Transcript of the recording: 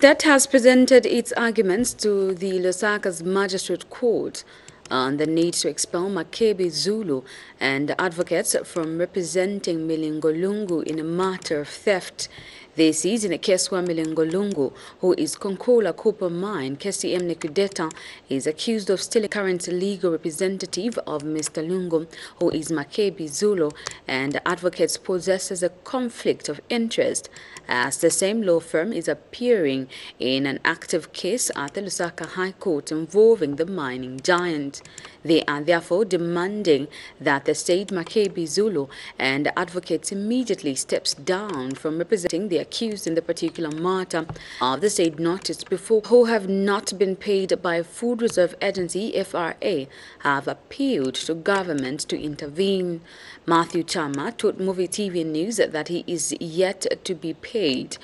State has presented its arguments to the Lusaka's Magistrate Court on the need to expel Makebe Zulu and advocates from representing Milingolungu in a matter of theft. This is in case where Milengolungu, who is Konkola copper mine. KCM Nekudeta is accused of stealing current legal representative of Mr. Lungu, who is Makebi Zulu, and advocates possesses a conflict of interest as the same law firm is appearing in an active case at the Lusaka High Court involving the mining giant. They are therefore demanding that the state Makebi Zulu and advocates immediately steps down from representing the accused, in the particular matter of the state notice before, who have not been paid by Food Reserve Agency FRA, have appealed to government to intervene. Matthew Chama told Movie TV News that he is yet to be paid.